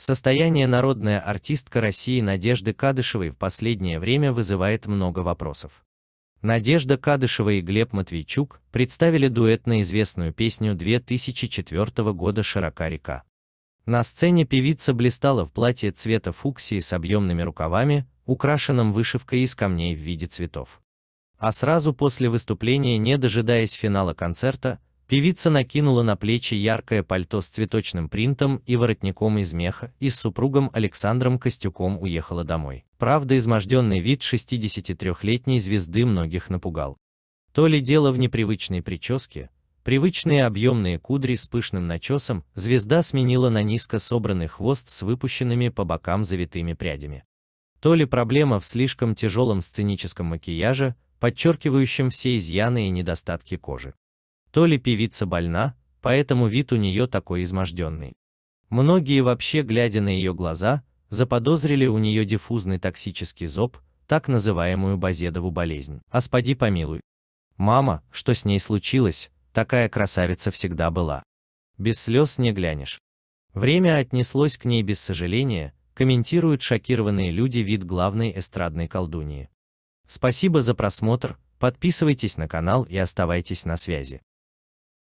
Состояние народная артистка России Надежды Кадышевой в последнее время вызывает много вопросов. Надежда Кадышева и Глеб Матвейчук представили дуэтно известную песню 2004 года «Широка река». На сцене певица блистала в платье цвета фуксии с объемными рукавами, украшенным вышивкой из камней в виде цветов. А сразу после выступления, не дожидаясь финала концерта, Певица накинула на плечи яркое пальто с цветочным принтом и воротником из меха и с супругом Александром Костюком уехала домой. Правда, изможденный вид 63-летней звезды многих напугал. То ли дело в непривычной прическе, привычные объемные кудри с пышным начесом, звезда сменила на низко собранный хвост с выпущенными по бокам завитыми прядями. То ли проблема в слишком тяжелом сценическом макияже, подчеркивающем все изъяны и недостатки кожи. То ли певица больна, поэтому вид у нее такой изможденный. Многие вообще, глядя на ее глаза, заподозрили у нее диффузный токсический зоб, так называемую базедову болезнь. Аспади помилуй. Мама, что с ней случилось, такая красавица всегда была. Без слез не глянешь. Время отнеслось к ней без сожаления, комментируют шокированные люди вид главной эстрадной колдуньи. Спасибо за просмотр, подписывайтесь на канал и оставайтесь на связи.